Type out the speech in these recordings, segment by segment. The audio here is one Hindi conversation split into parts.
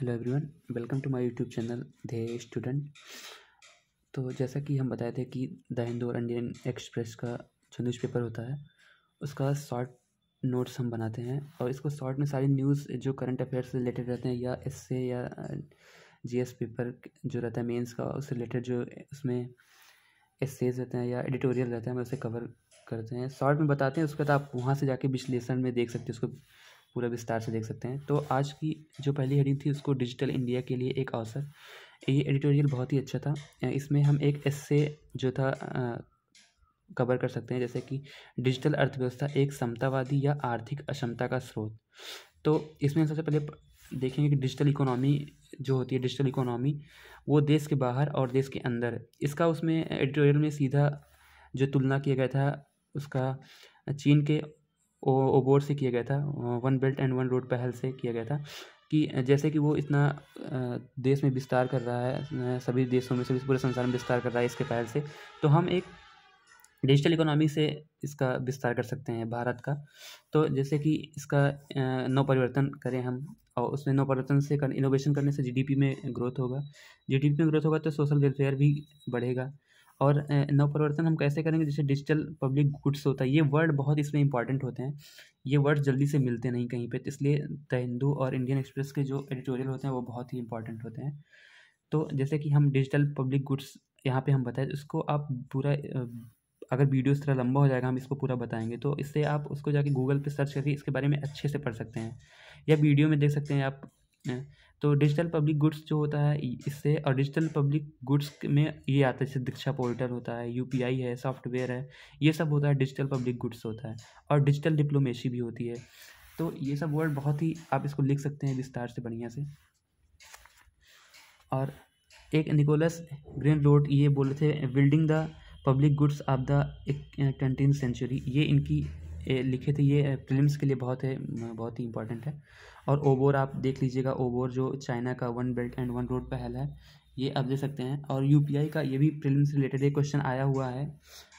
hello everyone welcome to my YouTube channel dear student तो जैसा कि हम बताए थे कि द हिंदू और इंडियन एक्सप्रेस का जो न्यूज़ पेपर होता है उसका शॉर्ट नोट्स हम बनाते हैं और इसको शॉर्ट में सारी न्यूज़ जो करंट अफेयर्स से रिलेटेड रहते हैं या एस या जी पेपर जो रहता है मेन्स का उससे रिलेटेड जो उसमें एस रहते हैं या एडिटोरियल रहते हैं हम उसे कवर करते हैं शॉर्ट में बताते हैं उसके बाद आप वहाँ से जाके विश्लेषण में देख सकते हो उसको पूरा विस्तार से देख सकते हैं तो आज की जो पहली हेडिंग थी उसको डिजिटल इंडिया के लिए एक अवसर ये एडिटोरियल बहुत ही अच्छा था इसमें हम एक एस्से जो था कवर कर सकते हैं जैसे कि डिजिटल अर्थव्यवस्था एक समतावादी या आर्थिक अक्षमता का स्रोत तो इसमें सबसे पहले देखेंगे कि डिजिटल इकोनॉमी जो होती है डिजिटल इकोनॉमी वो देश के बाहर और देश के अंदर इसका उसमें एडिटोरियल में सीधा जो तुलना किया गया था उसका चीन के ओबोर से किया गया था one belt and one road पहल से किया गया था कि जैसे कि वो इतना देश में विस्तार कर रहा है सभी देशों में सभी पूरे संसार में विस्तार कर रहा है इसके पहल से तो हम एक डिजिटल इकोनॉमी से इसका विस्तार कर सकते हैं भारत का तो जैसे कि इसका नव परिवर्तन करें हम और उसमें नव परिवर्तन से कर, इनोवेशन करने से जीडीपी में ग्रोथ होगा जीडीपी में ग्रोथ होगा तो सोशल वेलफेयर भी बढ़ेगा और नवप्रवर्तन हम कैसे करेंगे जैसे डिजिटल पब्लिक गुड्स होता है ये वर्ड बहुत इसमें इंपॉर्टेंट होते हैं ये वर्ड जल्दी से मिलते नहीं कहीं पे तो इसलिए द हिंदू और इंडियन एक्सप्रेस के जो एडिटोरियल होते हैं वो बहुत ही इंपॉर्टेंट होते हैं तो जैसे कि हम डिजिटल पब्लिक गुड्स यहाँ पे हम बताए उसको आप पूरा अगर वीडियो इस तरह लंबा हो जाएगा हम इसको पूरा बताएंगे तो इससे आप उसको जाके गूगल पे सर्च करके इसके बारे में अच्छे से पढ़ सकते हैं या वीडियो में देख सकते हैं आप तो डिजिटल पब्लिक गुड्स जो होता है इससे और डिजिटल पब्लिक गुड्स में ये आता है जैसे दीक्षा पोर्टल होता है यू है सॉफ्टवेयर है ये सब होता है डिजिटल पब्लिक गुड्स होता है और डिजिटल डिप्लोमेसी भी होती है तो ये सब वर्ड बहुत ही आप इसको लिख सकते हैं विस्तार से बढ़िया से और एक निकोलस ग्रीन रोड ये बोले थे building the public goods of the twenty century ये इनकी लिखे थे ये प्रीलिम्स के लिए बहुत है बहुत ही इंपॉर्टेंट है और ओबोर आप देख लीजिएगा ओबोर जो चाइना का one belt and one road पहल है ये आप देख सकते हैं और यूपीआई का ये भी से रिलेटेड एक क्वेश्चन आया हुआ है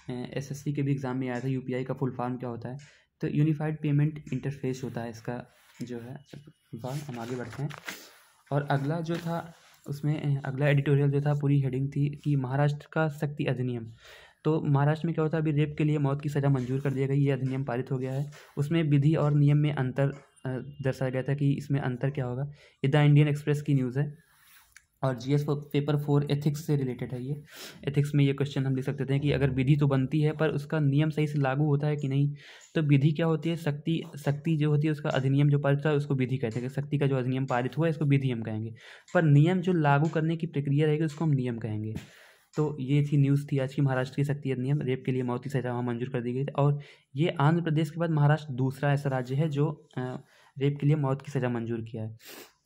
एसएससी के भी एग्ज़ाम में आया था यूपीआई का फुल फॉर्म क्या होता है तो यूनिफाइड पेमेंट इंटरफेस होता है इसका जो है फुल फॉर्म हम आगे बढ़ते हैं और अगला जो था उसमें अगला एडिटोरियल जो था पूरी हेडिंग थी कि महाराष्ट्र का शक्ति अधिनियम तो महाराष्ट्र में क्या होता है अभी रेप के लिए मौत की सज़ा मंजूर कर दिया गई ये अधिनियम पारित हो गया है उसमें विधि और नियम में अंतर दर्शाया गया था कि इसमें अंतर क्या होगा ये द इंडियन एक्सप्रेस की न्यूज़ है और जीएस पेपर फोर एथिक्स से रिलेटेड है ये एथिक्स में ये क्वेश्चन हम लिख सकते थे कि अगर विधि तो बनती है पर उसका नियम सही से लागू होता है कि नहीं तो विधि क्या होती है शक्ति शक्ति जो होती है उसका अधिनियम जो पारित हुआ है उसको विधि कहते हैं शक्ति का जो अधिनियम पारित हुआ है इसको विधि हम कहेंगे पर नियम जो लागू करने की प्रक्रिया रहेगी उसको हम नियम कहेंगे तो ये थी न्यूज़ थी आज की महाराष्ट्र की शक्ति अधिनियम रेप के लिए मौत की सजा वहाँ मंजूर कर दी गई थी और ये आंध्र प्रदेश के बाद महाराष्ट्र दूसरा ऐसा राज्य है जो रेप के लिए मौत की सज़ा मंजूर किया है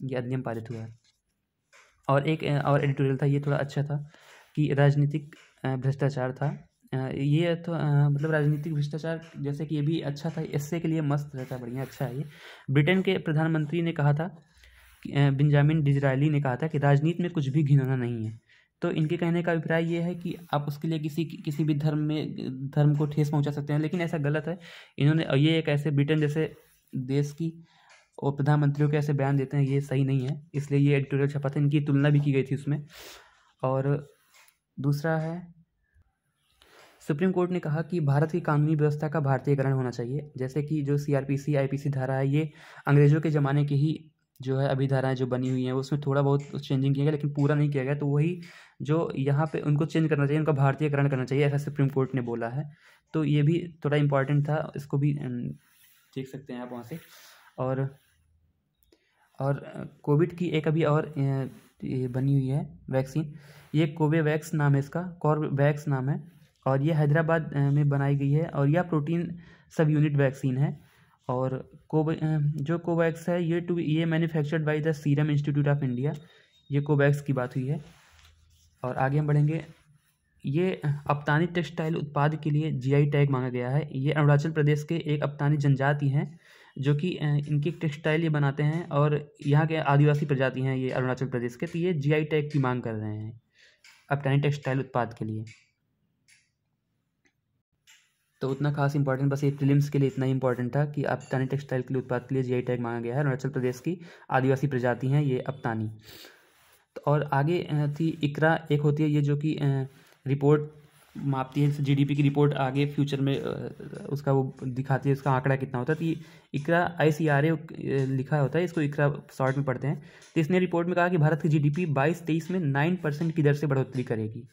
ये अधिनियम पारित हुआ है और एक और एडिटोरियल था ये थोड़ा अच्छा था कि राजनीतिक भ्रष्टाचार था ये तो मतलब राजनीतिक भ्रष्टाचार जैसे कि ये भी अच्छा था इससे के लिए मस्त रहता बढ़िया अच्छा है ये ब्रिटेन के प्रधानमंत्री ने कहा था बेंजामिन डिजरायली ने कहा था कि राजनीति में कुछ भी घिनौना नहीं है तो इनके कहने का अभिप्राय ये है कि आप उसके लिए किसी किसी भी धर्म में धर्म को ठेस पहुंचा सकते हैं लेकिन ऐसा गलत है इन्होंने ये एक ऐसे ब्रिटेन जैसे देश की और प्रधानमंत्रियों के ऐसे बयान देते हैं ये सही नहीं है इसलिए ये एडिटोरियल छपा था इनकी तुलना भी की गई थी उसमें और दूसरा है सुप्रीम कोर्ट ने कहा कि भारत की कानूनी व्यवस्था का भारतीयकरण होना चाहिए जैसे कि जो C R P C I P C धारा है ये अंग्रेज़ों के ज़माने की ही जो है अभी धाराएं जो बनी हुई हैं उसमें थोड़ा बहुत चेंजिंग किया गया लेकिन पूरा नहीं किया गया तो वही जो यहाँ पे उनको चेंज करना चाहिए उनका भारतीयकरण करना चाहिए ऐसा सुप्रीम कोर्ट ने बोला है तो ये भी थोड़ा इम्पॉर्टेंट था इसको भी देख सकते हैं आप वहाँ से और और कोविड की एक अभी और बनी हुई है वैक्सीन ये कोवेवैक्स नाम है इसका कॉर्बैक्स नाम है और ये हैदराबाद में बनाई गई है और यह प्रोटीन सब यूनिट वैक्सीन है और कोवे जो कोवैक्स है ये टू ये manufactured by the Serum Institute of India ये कोवैक्स की बात हुई है और आगे हम बढ़ेंगे ये अपतानी टेक्सटाइल उत्पाद के लिए जीआई टैग मांगा गया है ये अरुणाचल प्रदेश के एक अपतानी जनजाति हैं जो कि इनकी टेक्सटाइल ये बनाते हैं और यहाँ के आदिवासी प्रजाति हैं ये अरुणाचल प्रदेश के तो ये जी टैग की मांग कर रहे हैं अपतानी टेक्सटाइल उत्पाद के लिए तो उतना खास इंपॉर्टेंट बस ये फिल्म्स के लिए इतना इंपॉर्टेंट था कि अपतानी टेक्सटाइल के लिए उत्पाद के लिए जी टैग मांगा गया है अरुणाचल प्रदेश की आदिवासी प्रजाति हैं ये अपतानी तो और आगे थी इकरा एक होती है ये जो कि रिपोर्ट मापती है जीडीपी की रिपोर्ट आगे फ्यूचर में उसका वो दिखाती है उसका आंकड़ा कितना होता है तो इकरा आई सी आर ए लिखा होता है इसको इकरा शॉर्ट में पढ़ते हैं तो इसने रिपोर्ट में कहा कि भारत की जीडीपी बाईस तेईस में नाइन परसेंट की दर से बढ़ोतरी करेगी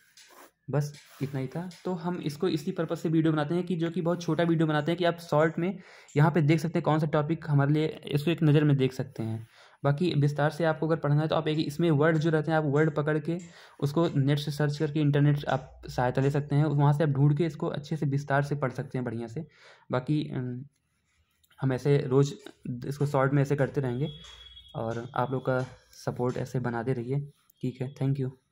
बस इतना ही था तो हम इसको इसी पर्पज़ से वीडियो बनाते हैं कि जो कि बहुत छोटा वीडियो बनाते हैं कि आप शॉर्ट में यहाँ पे देख सकते हैं कौन सा टॉपिक हमारे लिए इसको एक नज़र में देख सकते हैं बाकी विस्तार से आपको अगर पढ़ना है तो आप एक इसमें वर्ड जो रहते हैं आप वर्ड पकड़ के उसको नेट से सर्च करके इंटरनेट आप सहायता ले सकते हैं वहाँ से आप ढूंढ के इसको अच्छे से विस्तार से पढ़ सकते हैं बढ़िया से बाकी हम ऐसे रोज़ इसको शॉर्ट में ऐसे करते रहेंगे और आप लोग का सपोर्ट ऐसे बनाते रहिए ठीक है थैंक यू